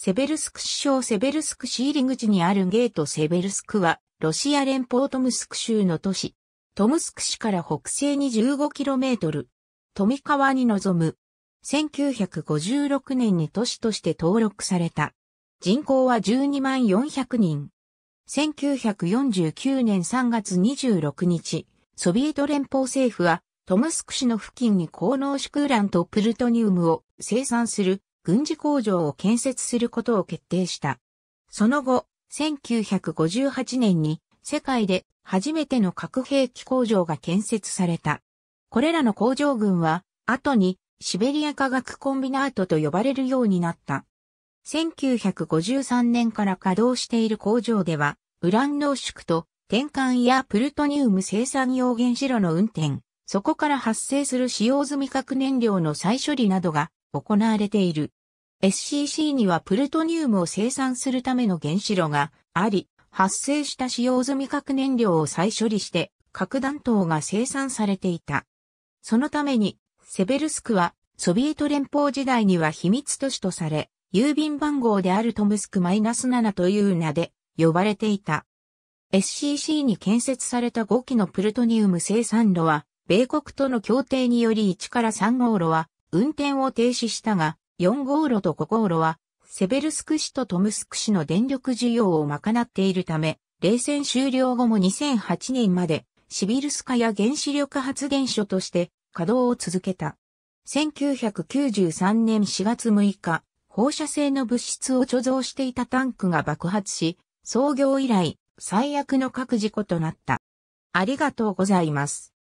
セベルスク市省セベルスク市入り口にあるゲートセベルスクは、ロシア連邦トムスク州の都市。トムスク市から北西に 15km。富川に臨む。1956年に都市として登録された。人口は12万400人。1949年3月26日、ソビエト連邦政府は、トムスク市の付近に高濃縮ウランとプルトニウムを生産する軍事工場を建設することを決定した。その後、1958年に世界で初めての核兵器工場が建設された。これらの工場群は、後にシベリア化学コンビナートと呼ばれるようになった。1953年から稼働している工場では、ウラン濃縮と転換やプルトニウム生産用原子炉の運転、そこから発生する使用済み核燃料の再処理などが行われている。SCC にはプルトニウムを生産するための原子炉があり、発生した使用済み核燃料を再処理して核弾頭が生産されていた。そのために、セベルスクはソビエト連邦時代には秘密都市とされ、郵便番号であるトムスク -7 という名で呼ばれていた。SCC に建設された5機のプルトニウム生産炉は、米国との協定により1から3号炉は運転を停止したが、4号炉と5号炉は、セベルスク市とトムスク市の電力需要を賄っているため、冷戦終了後も2008年まで、シビルスカや原子力発電所として稼働を続けた。1993年4月6日、放射性の物質を貯蔵していたタンクが爆発し、創業以来、最悪の各事故となった。ありがとうございます。